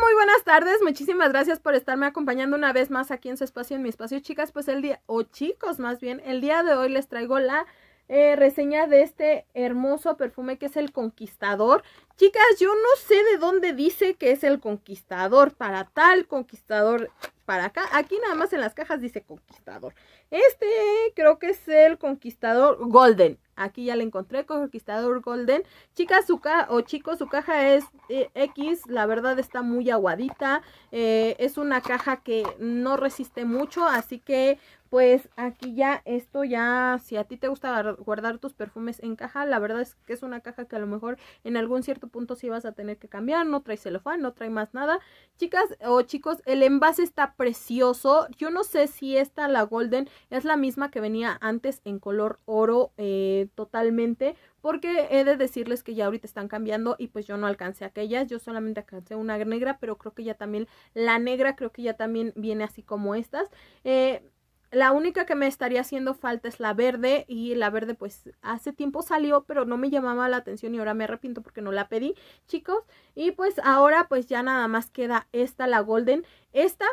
muy buenas tardes. Muchísimas gracias por estarme acompañando una vez más aquí en su espacio, en mi espacio, chicas. Pues el día, o chicos más bien, el día de hoy les traigo la eh, reseña de este hermoso perfume que es el Conquistador. Chicas, yo no sé de dónde dice que es el Conquistador, para tal Conquistador, para acá. Aquí nada más en las cajas dice Conquistador. Este creo que es el Conquistador Golden. Aquí ya la encontré, Conquistador Golden. Chicas, su o chicos, su caja es eh, X, la verdad está muy aguadita. Eh, es una caja que no resiste mucho, así que pues aquí ya esto ya, si a ti te gusta guardar tus perfumes en caja, la verdad es que es una caja que a lo mejor en algún cierto punto sí vas a tener que cambiar, no trae celofán, no trae más nada. Chicas o chicos, el envase está precioso, yo no sé si esta, la Golden, es la misma que venía antes en color oro eh, totalmente, porque he de decirles que ya ahorita están cambiando y pues yo no alcancé aquellas, yo solamente alcancé una negra, pero creo que ya también, la negra creo que ya también viene así como estas. Eh, la única que me estaría haciendo falta es la verde y la verde pues hace tiempo salió pero no me llamaba la atención y ahora me arrepiento porque no la pedí chicos. Y pues ahora pues ya nada más queda esta, la golden. Esta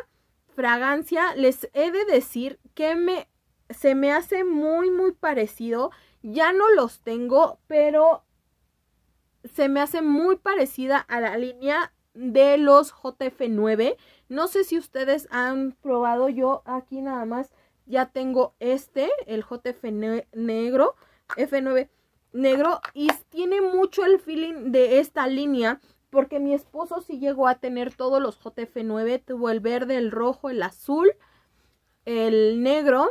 fragancia les he de decir que me, se me hace muy muy parecido. Ya no los tengo pero se me hace muy parecida a la línea de los JF9. No sé si ustedes han probado yo aquí nada más ya tengo este, el JF negro, F9 negro, y tiene mucho el feeling de esta línea, porque mi esposo sí llegó a tener todos los JF9, tuvo el verde, el rojo, el azul, el negro,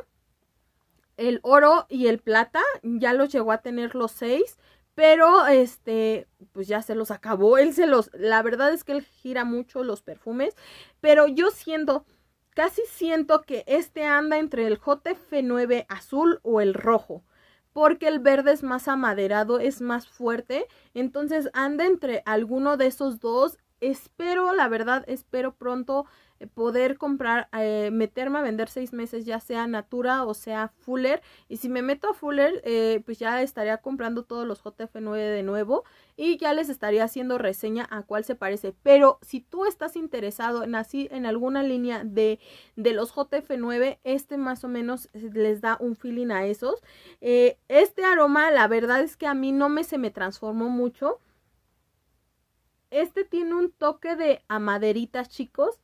el oro y el plata, ya los llegó a tener los seis, pero este, pues ya se los acabó, él se los, la verdad es que él gira mucho los perfumes, pero yo siendo Casi siento que este anda entre el JF9 azul o el rojo, porque el verde es más amaderado, es más fuerte, entonces anda entre alguno de esos dos. Espero, la verdad, espero pronto poder comprar, eh, meterme a vender seis meses, ya sea Natura o sea Fuller. Y si me meto a Fuller, eh, pues ya estaría comprando todos los JF9 de nuevo y ya les estaría haciendo reseña a cuál se parece. Pero si tú estás interesado en así, en alguna línea de, los JF9, este más o menos les da un feeling a esos. Eh, este aroma, la verdad es que a mí no me se me transformó mucho. Este tiene un toque de amaderitas, chicos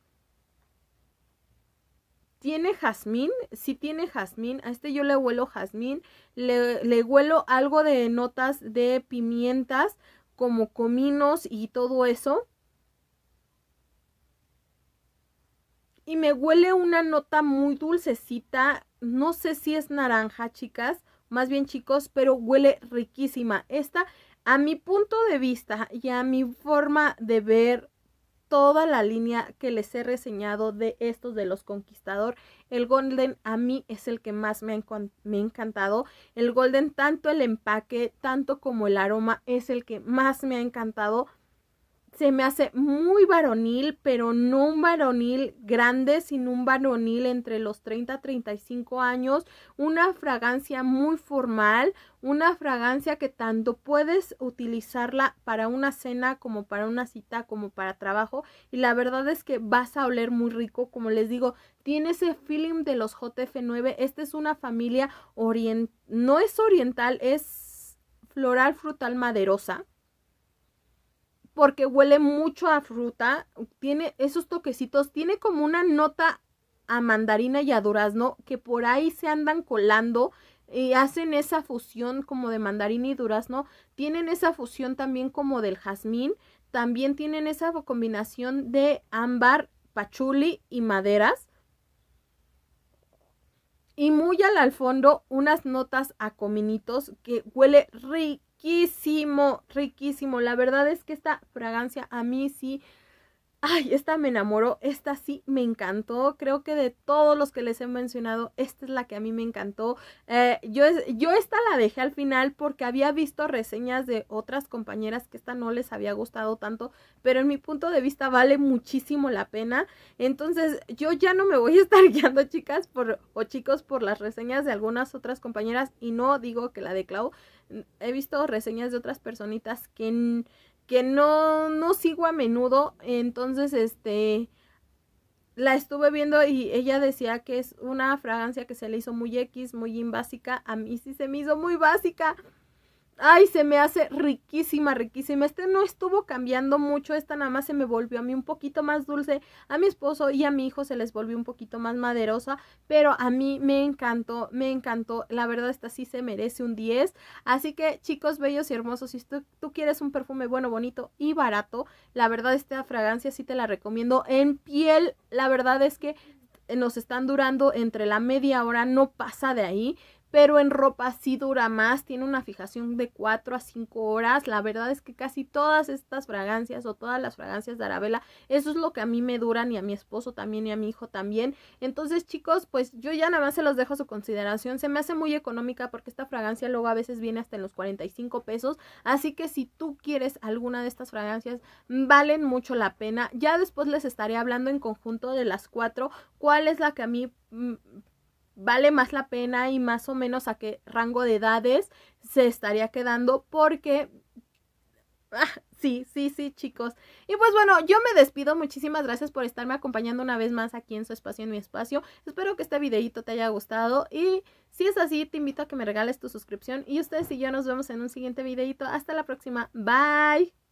tiene jazmín, sí tiene jazmín, a este yo le huelo jazmín, le, le huelo algo de notas de pimientas como cominos y todo eso. y me huele una nota muy dulcecita. No sé si es naranja, chicas, más bien chicos, pero huele riquísima. Esta, a mi punto de vista y a mi forma de ver toda la línea que les he reseñado de estos de los conquistador. El golden a mí es el que más me ha, me encantado. El golden tanto el empaque, tanto como el aroma es el que más me ha encantado se me hace muy varonil, pero no un varonil grande, sino un varonil entre los 30 a 35 años, una fragancia muy formal, una fragancia que tanto puedes utilizarla para una cena como para una cita, como para trabajo, y la verdad es que vas a oler muy rico, como les digo, tiene ese feeling de los JF9, esta es una familia oriental, no es oriental, es floral frutal maderosa porque huele mucho a fruta, tiene esos toquecitos, tiene como una nota a mandarina y a durazno que por ahí se andan colando y hacen esa fusión como de mandarina y durazno, tienen esa fusión también como del jazmín, también tienen esa combinación de ámbar, pachuli y maderas. Y muy al, al fondo unas notas a cominitos que huele rico riquísimo, riquísimo. La verdad es que esta fragancia a mí sí ay, esta me enamoró, esta sí me encantó. Creo que de todos los que les he mencionado, esta es la que a mí me encantó. Eh, yo, yo esta la dejé al final porque había visto reseñas de otras compañeras que esta no les había gustado tanto, pero en mi punto de vista vale muchísimo la pena. Entonces, yo ya no me voy a estar guiando, chicas, por, o chicos, por las reseñas de algunas otras compañeras y no digo que la de Clau. He visto reseñas de otras personitas que que no, no sigo a menudo, entonces este la estuve viendo y ella decía que es una fragancia que se le hizo muy X, muy invásica. a mí sí se me hizo muy básica. Ay, se me hace riquísima, riquísima. Este no estuvo cambiando mucho, esta nada más se me volvió a mí un poquito más dulce. A mi esposo y a mi hijo se les volvió un poquito más maderosa, pero a mí me encantó, me encantó. La verdad, esta sí se merece un 10. Así que, chicos bellos y hermosos, si tú, quieres un perfume bueno, bonito y barato, la verdad, esta fragancia sí te la recomiendo. En piel, la verdad es que nos están durando entre la media hora, no pasa de ahí pero en ropa sí dura más, tiene una fijación de 4 a 5 horas. La verdad es que casi todas estas fragancias o todas las fragancias de Arabella, eso es lo que a mí me duran y a mi esposo también y a mi hijo también. Entonces, chicos, pues yo ya nada más se los dejo a su consideración. Se me hace muy económica porque esta fragancia luego a veces viene hasta en los 45 pesos, así que si tú quieres alguna de estas fragancias, valen mucho la pena. Ya después les estaré hablando en conjunto de las cuatro, cuál es la que a mí mm, vale más la pena y más o menos a qué rango de edades se estaría quedando porque... Ah, sí, sí, sí, chicos. Y pues bueno, yo me despido. Muchísimas gracias por estarme acompañando una vez más aquí en su espacio, en mi espacio. Espero que este videito te haya gustado y si es así, te invito a que me regales tu suscripción y ustedes y yo nos vemos en un siguiente videito. Hasta la próxima. Bye.